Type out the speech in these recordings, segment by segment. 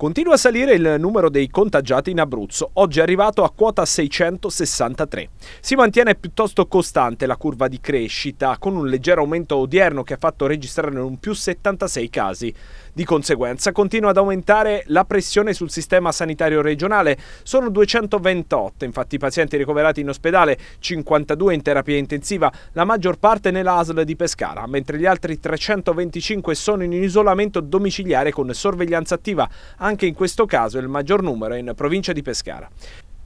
Continua a salire il numero dei contagiati in Abruzzo, oggi è arrivato a quota 663. Si mantiene piuttosto costante la curva di crescita, con un leggero aumento odierno che ha fatto registrare un più 76 casi. Di conseguenza continua ad aumentare la pressione sul sistema sanitario regionale, sono 228 infatti i pazienti ricoverati in ospedale, 52 in terapia intensiva, la maggior parte nella ASL di Pescara, mentre gli altri 325 sono in isolamento domiciliare con sorveglianza attiva, anche in questo caso il maggior numero è in provincia di Pescara.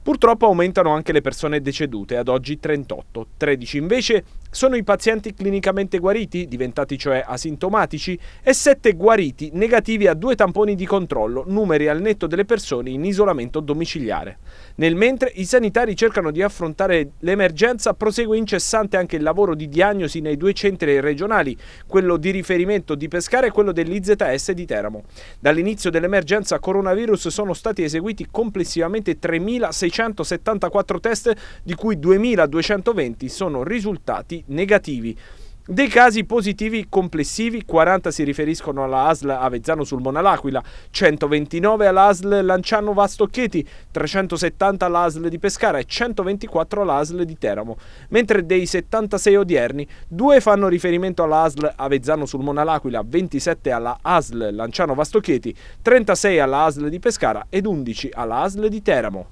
Purtroppo aumentano anche le persone decedute, ad oggi 38, 13 invece sono i pazienti clinicamente guariti, diventati cioè asintomatici, e 7 guariti negativi a due tamponi di controllo, numeri al netto delle persone in isolamento domiciliare. Nel mentre i sanitari cercano di affrontare l'emergenza, prosegue incessante anche il lavoro di diagnosi nei due centri regionali, quello di riferimento di Pescara e quello dell'IZS di Teramo. Dall'inizio dell'emergenza coronavirus sono stati eseguiti complessivamente 3.674 test, di cui 2.220 sono risultati negativi. Dei casi positivi complessivi, 40 si riferiscono alla ASL Avezzano sul Monalaquila, 129 alla ASL Lanciano Vastocchieti, 370 alla ASL di Pescara e 124 alla ASL di Teramo. Mentre dei 76 odierni, due fanno riferimento alla ASL Avezzano sul Monalaquila, 27 alla ASL Lanciano Vastocchieti, 36 alla ASL di Pescara ed 11 alla ASL di Teramo.